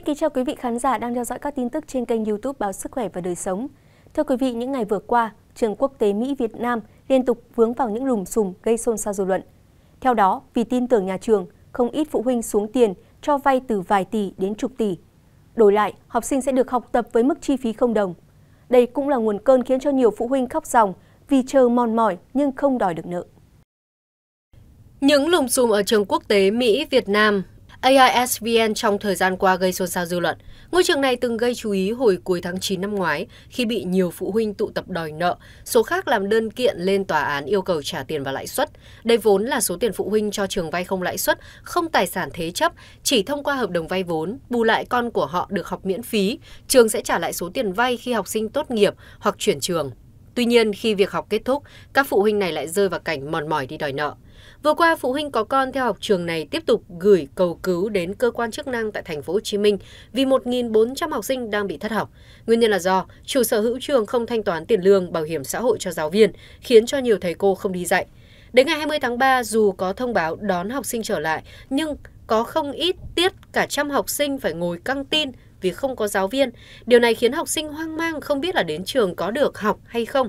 Xin kính chào quý vị khán giả đang theo dõi các tin tức trên kênh YouTube báo Sức khỏe và đời sống. Thưa quý vị, những ngày vừa qua, trường quốc tế Mỹ Việt Nam liên tục vướng vào những lùm xùm gây xôn xao dư luận. Theo đó, vì tin tưởng nhà trường, không ít phụ huynh xuống tiền cho vay từ vài tỷ đến chục tỷ. Đổi lại, học sinh sẽ được học tập với mức chi phí không đồng. Đây cũng là nguồn cơn khiến cho nhiều phụ huynh khóc ròng vì chờ mòn mỏi nhưng không đòi được nợ. Những lùm xùm ở trường quốc tế Mỹ Việt Nam AISVN trong thời gian qua gây xôn xao dư luận. Ngôi trường này từng gây chú ý hồi cuối tháng 9 năm ngoái khi bị nhiều phụ huynh tụ tập đòi nợ, số khác làm đơn kiện lên tòa án yêu cầu trả tiền và lãi suất. Đây vốn là số tiền phụ huynh cho trường vay không lãi suất, không tài sản thế chấp, chỉ thông qua hợp đồng vay vốn, bù lại con của họ được học miễn phí, trường sẽ trả lại số tiền vay khi học sinh tốt nghiệp hoặc chuyển trường. Tuy nhiên, khi việc học kết thúc, các phụ huynh này lại rơi vào cảnh mòn mỏi đi đòi nợ. Vừa qua, phụ huynh có con theo học trường này tiếp tục gửi cầu cứu đến cơ quan chức năng tại thành phố Hồ Chí Minh vì 1.400 học sinh đang bị thất học. Nguyên nhân là do chủ sở hữu trường không thanh toán tiền lương, bảo hiểm xã hội cho giáo viên, khiến cho nhiều thầy cô không đi dạy. Đến ngày 20 tháng 3, dù có thông báo đón học sinh trở lại, nhưng có không ít tiết cả trăm học sinh phải ngồi căng tin vì không có giáo viên. Điều này khiến học sinh hoang mang không biết là đến trường có được học hay không.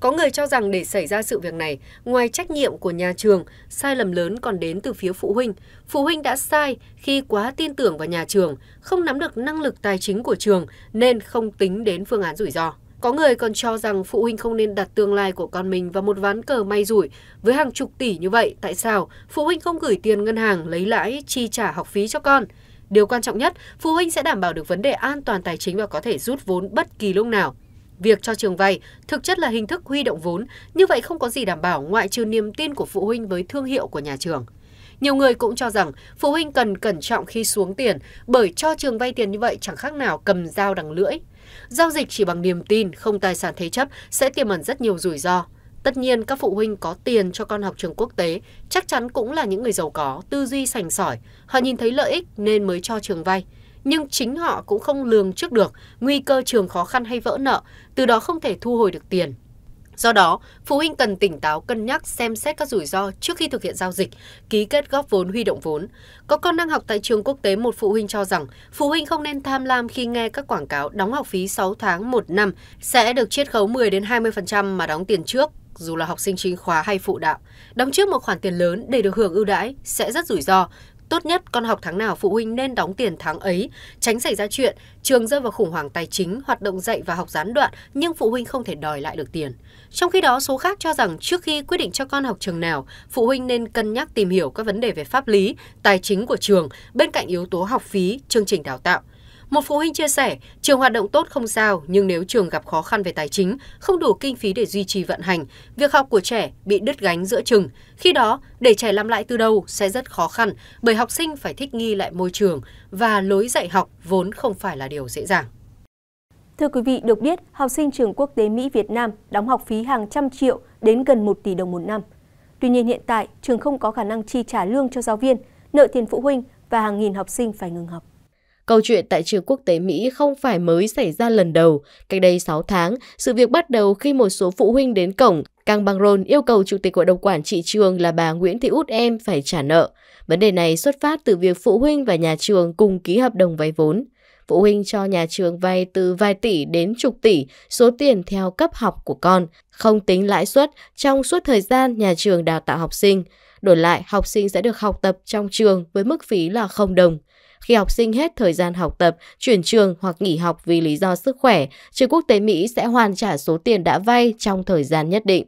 Có người cho rằng để xảy ra sự việc này, ngoài trách nhiệm của nhà trường, sai lầm lớn còn đến từ phía phụ huynh. Phụ huynh đã sai khi quá tin tưởng vào nhà trường, không nắm được năng lực tài chính của trường nên không tính đến phương án rủi ro. Có người còn cho rằng phụ huynh không nên đặt tương lai của con mình vào một ván cờ may rủi với hàng chục tỷ như vậy. Tại sao phụ huynh không gửi tiền ngân hàng lấy lãi chi trả học phí cho con? Điều quan trọng nhất, phụ huynh sẽ đảm bảo được vấn đề an toàn tài chính và có thể rút vốn bất kỳ lúc nào. Việc cho trường vay thực chất là hình thức huy động vốn, như vậy không có gì đảm bảo ngoại trừ niềm tin của phụ huynh với thương hiệu của nhà trường. Nhiều người cũng cho rằng phụ huynh cần cẩn trọng khi xuống tiền bởi cho trường vay tiền như vậy chẳng khác nào cầm dao đằng lưỡi. Giao dịch chỉ bằng niềm tin, không tài sản thế chấp sẽ tiềm ẩn rất nhiều rủi ro. Tất nhiên các phụ huynh có tiền cho con học trường quốc tế chắc chắn cũng là những người giàu có, tư duy sành sỏi, họ nhìn thấy lợi ích nên mới cho trường vay. Nhưng chính họ cũng không lường trước được nguy cơ trường khó khăn hay vỡ nợ, từ đó không thể thu hồi được tiền. Do đó, phụ huynh cần tỉnh táo cân nhắc xem xét các rủi ro trước khi thực hiện giao dịch, ký kết góp vốn huy động vốn. Có con đang học tại trường quốc tế, một phụ huynh cho rằng phụ huynh không nên tham lam khi nghe các quảng cáo đóng học phí 6 tháng 1 năm sẽ được chiết khấu 10 đến 20% mà đóng tiền trước dù là học sinh chính khóa hay phụ đạo, đóng trước một khoản tiền lớn để được hưởng ưu đãi sẽ rất rủi ro. Tốt nhất con học tháng nào phụ huynh nên đóng tiền tháng ấy, tránh xảy ra chuyện trường rơi vào khủng hoảng tài chính, hoạt động dạy và học gián đoạn nhưng phụ huynh không thể đòi lại được tiền. Trong khi đó, số khác cho rằng trước khi quyết định cho con học trường nào, phụ huynh nên cân nhắc tìm hiểu các vấn đề về pháp lý, tài chính của trường bên cạnh yếu tố học phí, chương trình đào tạo một phụ huynh chia sẻ trường hoạt động tốt không sao nhưng nếu trường gặp khó khăn về tài chính không đủ kinh phí để duy trì vận hành việc học của trẻ bị đứt gánh giữa chừng khi đó để trẻ làm lại từ đầu sẽ rất khó khăn bởi học sinh phải thích nghi lại môi trường và lối dạy học vốn không phải là điều dễ dàng Thưa quý vị, được biết, học sinh trường quốc tế Mỹ Việt Nam đóng học phí hàng trăm triệu đến gần 1 tỷ đồng một năm. Tuy nhiên hiện tại, trường không có khả năng chi trả lương cho giáo viên, nợ tiền phụ huynh và hàng nghìn học sinh phải ngừng học. Câu chuyện tại trường quốc tế Mỹ không phải mới xảy ra lần đầu. Cách đây 6 tháng, sự việc bắt đầu khi một số phụ huynh đến cổng căng băng rôn yêu cầu Chủ tịch Hội đồng Quản trị trường là bà Nguyễn Thị Út Em phải trả nợ. Vấn đề này xuất phát từ việc phụ huynh và nhà trường cùng ký hợp đồng vay vốn. Phụ huynh cho nhà trường vay từ vài tỷ đến chục tỷ số tiền theo cấp học của con, không tính lãi suất trong suốt thời gian nhà trường đào tạo học sinh. Đổi lại, học sinh sẽ được học tập trong trường với mức phí là không đồng. Khi học sinh hết thời gian học tập, chuyển trường hoặc nghỉ học vì lý do sức khỏe, trường quốc tế Mỹ sẽ hoàn trả số tiền đã vay trong thời gian nhất định.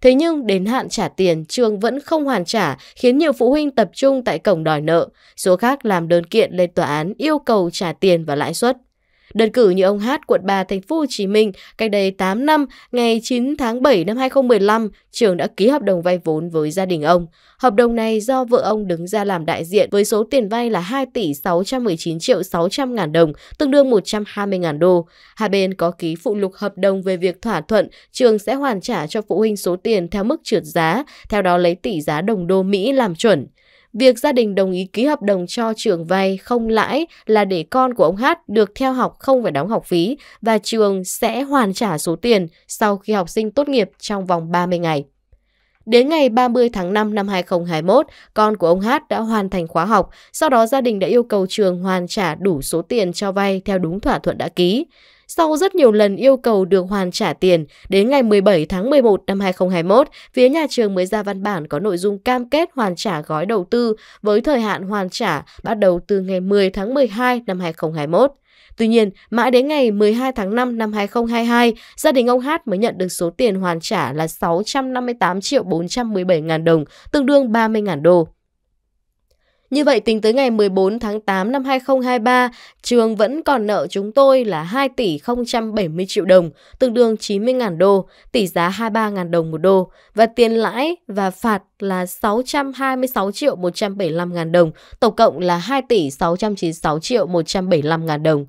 Thế nhưng đến hạn trả tiền, trường vẫn không hoàn trả, khiến nhiều phụ huynh tập trung tại cổng đòi nợ. Số khác làm đơn kiện lên tòa án yêu cầu trả tiền và lãi suất. Đơn cử như ông Hát quận 3 thành phố Hồ Chí Minh cách đây 8 năm, ngày 9 tháng 7 năm 2015, trường đã ký hợp đồng vay vốn với gia đình ông. Hợp đồng này do vợ ông đứng ra làm đại diện với số tiền vay là 2 tỷ 619 triệu 600 ngàn đồng, tương đương 120 ngàn đô. Hai bên có ký phụ lục hợp đồng về việc thỏa thuận trường sẽ hoàn trả cho phụ huynh số tiền theo mức trượt giá, theo đó lấy tỷ giá đồng đô Mỹ làm chuẩn. Việc gia đình đồng ý ký hợp đồng cho trường vay không lãi là để con của ông Hát được theo học không phải đóng học phí và trường sẽ hoàn trả số tiền sau khi học sinh tốt nghiệp trong vòng 30 ngày. Đến ngày 30 tháng 5 năm 2021, con của ông Hát đã hoàn thành khóa học, sau đó gia đình đã yêu cầu trường hoàn trả đủ số tiền cho vay theo đúng thỏa thuận đã ký. Sau rất nhiều lần yêu cầu được hoàn trả tiền, đến ngày 17 tháng 11 năm 2021, phía nhà trường mới ra văn bản có nội dung cam kết hoàn trả gói đầu tư với thời hạn hoàn trả bắt đầu từ ngày 10 tháng 12 năm 2021. Tuy nhiên, mãi đến ngày 12 tháng 5 năm 2022, gia đình ông Hát mới nhận được số tiền hoàn trả là 658 triệu 417 ngàn đồng, tương đương 30 ngàn đô. Như vậy tính tới ngày 14 tháng 8 năm 2023, trường vẫn còn nợ chúng tôi là 2 tỷ 070 triệu đồng, tương đương 90.000 đô, tỷ giá 23.000 đồng một đô và tiền lãi và phạt là 626 triệu 175 ngàn đồng, tổng cộng là 2 tỷ 696 triệu 175 ngàn đồng.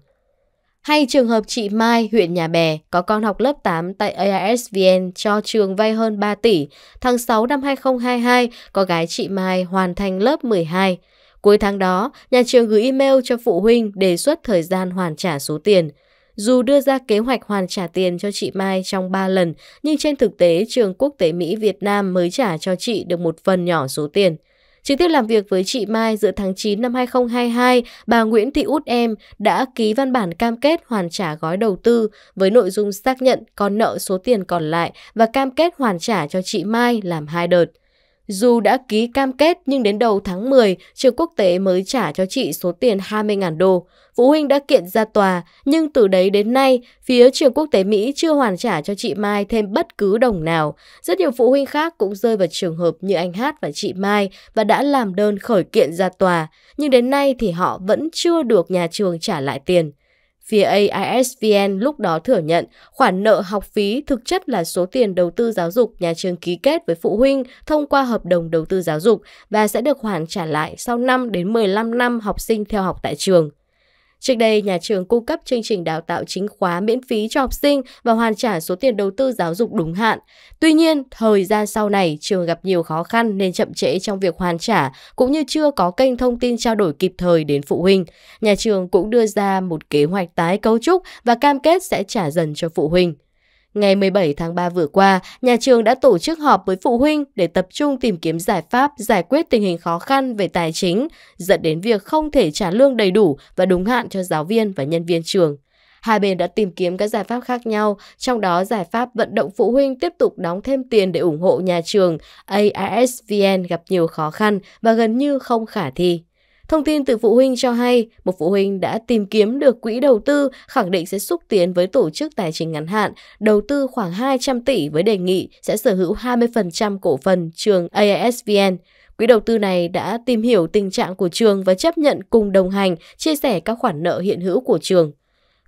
Hay trường hợp chị Mai, huyện Nhà Bè, có con học lớp 8 tại AISVN cho trường vay hơn 3 tỷ. Tháng 6 năm 2022, có gái chị Mai hoàn thành lớp 12. Cuối tháng đó, nhà trường gửi email cho phụ huynh đề xuất thời gian hoàn trả số tiền. Dù đưa ra kế hoạch hoàn trả tiền cho chị Mai trong 3 lần, nhưng trên thực tế trường quốc tế Mỹ Việt Nam mới trả cho chị được một phần nhỏ số tiền. Trực tiếp làm việc với chị Mai giữa tháng 9 năm 2022, bà Nguyễn Thị Út Em đã ký văn bản cam kết hoàn trả gói đầu tư với nội dung xác nhận còn nợ số tiền còn lại và cam kết hoàn trả cho chị Mai làm hai đợt. Dù đã ký cam kết nhưng đến đầu tháng 10, trường quốc tế mới trả cho chị số tiền 20.000 đô. Phụ huynh đã kiện ra tòa, nhưng từ đấy đến nay, phía trường quốc tế Mỹ chưa hoàn trả cho chị Mai thêm bất cứ đồng nào. Rất nhiều phụ huynh khác cũng rơi vào trường hợp như anh Hát và chị Mai và đã làm đơn khởi kiện ra tòa. Nhưng đến nay thì họ vẫn chưa được nhà trường trả lại tiền. Phía AISVN lúc đó thừa nhận khoản nợ học phí thực chất là số tiền đầu tư giáo dục nhà trường ký kết với phụ huynh thông qua hợp đồng đầu tư giáo dục và sẽ được hoàn trả lại sau 5 đến 15 năm học sinh theo học tại trường. Trước đây, nhà trường cung cấp chương trình đào tạo chính khóa miễn phí cho học sinh và hoàn trả số tiền đầu tư giáo dục đúng hạn. Tuy nhiên, thời gian sau này, trường gặp nhiều khó khăn nên chậm trễ trong việc hoàn trả, cũng như chưa có kênh thông tin trao đổi kịp thời đến phụ huynh. Nhà trường cũng đưa ra một kế hoạch tái cấu trúc và cam kết sẽ trả dần cho phụ huynh. Ngày 17 tháng 3 vừa qua, nhà trường đã tổ chức họp với phụ huynh để tập trung tìm kiếm giải pháp giải quyết tình hình khó khăn về tài chính, dẫn đến việc không thể trả lương đầy đủ và đúng hạn cho giáo viên và nhân viên trường. Hai bên đã tìm kiếm các giải pháp khác nhau, trong đó giải pháp vận động phụ huynh tiếp tục đóng thêm tiền để ủng hộ nhà trường AISVN gặp nhiều khó khăn và gần như không khả thi. Thông tin từ phụ huynh cho hay, một phụ huynh đã tìm kiếm được quỹ đầu tư khẳng định sẽ xúc tiến với tổ chức tài chính ngắn hạn, đầu tư khoảng 200 tỷ với đề nghị sẽ sở hữu 20% cổ phần trường AISVN. Quỹ đầu tư này đã tìm hiểu tình trạng của trường và chấp nhận cùng đồng hành, chia sẻ các khoản nợ hiện hữu của trường.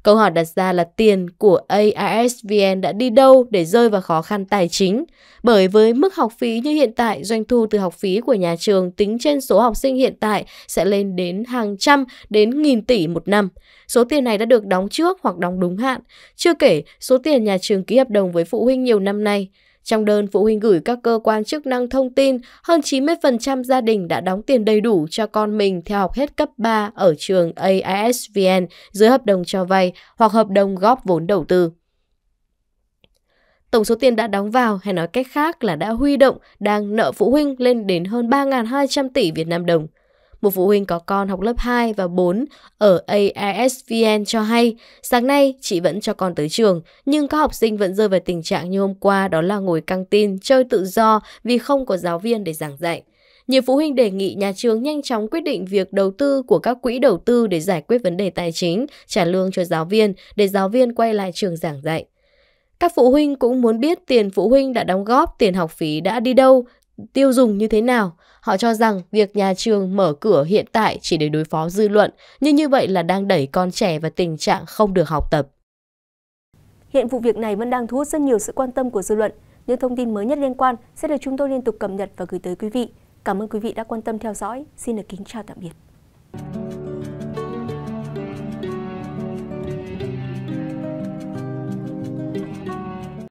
Câu hỏi đặt ra là tiền của AISVN đã đi đâu để rơi vào khó khăn tài chính? Bởi với mức học phí như hiện tại, doanh thu từ học phí của nhà trường tính trên số học sinh hiện tại sẽ lên đến hàng trăm đến nghìn tỷ một năm. Số tiền này đã được đóng trước hoặc đóng đúng hạn. Chưa kể, số tiền nhà trường ký hợp đồng với phụ huynh nhiều năm nay. Trong đơn phụ huynh gửi các cơ quan chức năng thông tin, hơn 90% gia đình đã đóng tiền đầy đủ cho con mình theo học hết cấp 3 ở trường AISVN dưới hợp đồng cho vay hoặc hợp đồng góp vốn đầu tư. Tổng số tiền đã đóng vào hay nói cách khác là đã huy động đang nợ phụ huynh lên đến hơn 3.200 tỷ Việt Nam đồng. Một phụ huynh có con học lớp 2 và 4 ở AISVN cho hay, sáng nay chị vẫn cho con tới trường, nhưng các học sinh vẫn rơi vào tình trạng như hôm qua đó là ngồi căng tin, chơi tự do vì không có giáo viên để giảng dạy. Nhiều phụ huynh đề nghị nhà trường nhanh chóng quyết định việc đầu tư của các quỹ đầu tư để giải quyết vấn đề tài chính, trả lương cho giáo viên để giáo viên quay lại trường giảng dạy. Các phụ huynh cũng muốn biết tiền phụ huynh đã đóng góp, tiền học phí đã đi đâu, tiêu dùng như thế nào. Họ cho rằng việc nhà trường mở cửa hiện tại chỉ để đối phó dư luận, nhưng như vậy là đang đẩy con trẻ vào tình trạng không được học tập. Hiện vụ việc này vẫn đang thu hút rất nhiều sự quan tâm của dư luận. Những thông tin mới nhất liên quan sẽ được chúng tôi liên tục cập nhật và gửi tới quý vị. Cảm ơn quý vị đã quan tâm theo dõi. Xin được kính chào tạm biệt.